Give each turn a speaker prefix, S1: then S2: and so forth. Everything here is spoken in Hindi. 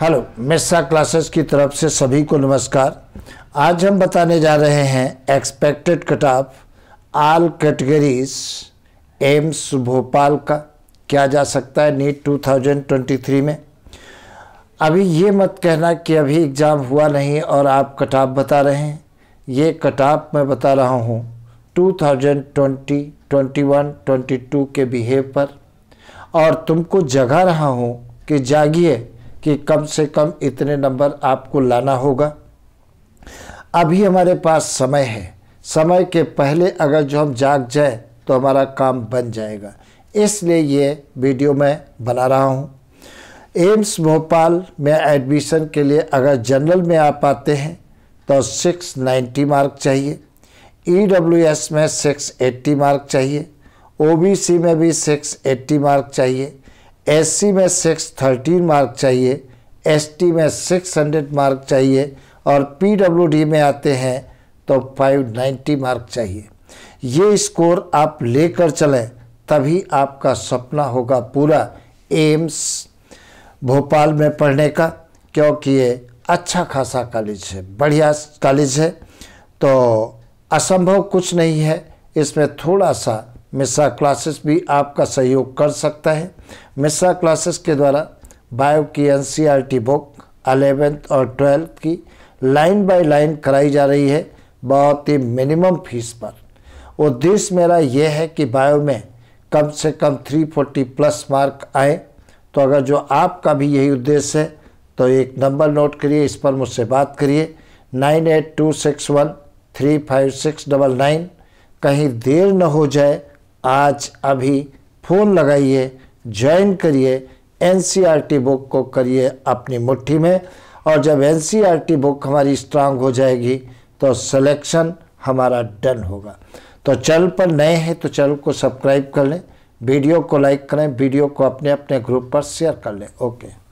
S1: हेलो मिश्रा क्लासेस की तरफ से सभी को नमस्कार आज हम बताने जा रहे हैं expected cut off all categories AIIMS Bhopal का क्या जा सकता है नीट 2023 में अभी ये मत कहना कि अभी एग्ज़ाम हुआ नहीं और आप कट ऑफ बता रहे हैं ये कट ऑफ मैं बता रहा हूँ 2020, 21, 22 के बिहेव पर और तुमको जगा रहा हूँ कि जागिए कि कम से कम इतने नंबर आपको लाना होगा अभी हमारे पास समय है समय के पहले अगर जो हम जाग जाए तो हमारा काम बन जाएगा इसलिए ये वीडियो मैं बना रहा हूँ एम्स भोपाल में एडमिशन के लिए अगर जनरल में आप आते हैं तो 690 मार्क चाहिए ई e में 680 मार्क चाहिए ओबीसी में भी 680 मार्क चाहिए एससी में सिक्स थर्टीन मार्क चाहिए एसटी में सिक्स हंड्रेड मार्क चाहिए और पीडब्ल्यूडी में आते हैं तो फाइव नाइन्टी मार्क चाहिए ये स्कोर आप लेकर चलें तभी आपका सपना होगा पूरा एम्स भोपाल में पढ़ने का क्योंकि ये अच्छा खासा कॉलेज है बढ़िया कॉलेज है तो असंभव कुछ नहीं है इसमें थोड़ा सा मिश्रा क्लासेस भी आपका सहयोग कर सकता है मिश्रा क्लासेस के द्वारा बायो की एन बुक अलेवेंथ और ट्वेल्थ की लाइन बाय लाइन कराई जा रही है बहुत ही मिनिमम फीस पर उद्देश्य मेरा यह है कि बायो में कम से कम 340 प्लस मार्क आए तो अगर जो आपका भी यही उद्देश्य है तो एक नंबर नोट करिए इस पर मुझसे बात करिए nine eight two six one three five six double nine कहीं देर न हो जाए आज अभी फ़ोन लगाइए ज्वाइन करिए एन बुक e को करिए अपनी मुट्ठी में और जब एन बुक e हमारी स्ट्रांग हो जाएगी तो सिलेक्शन हमारा डन होगा तो चैनल पर नए हैं तो चैनल को सब्सक्राइब कर लें वीडियो को लाइक करें वीडियो को अपने अपने ग्रुप पर शेयर कर लें ओके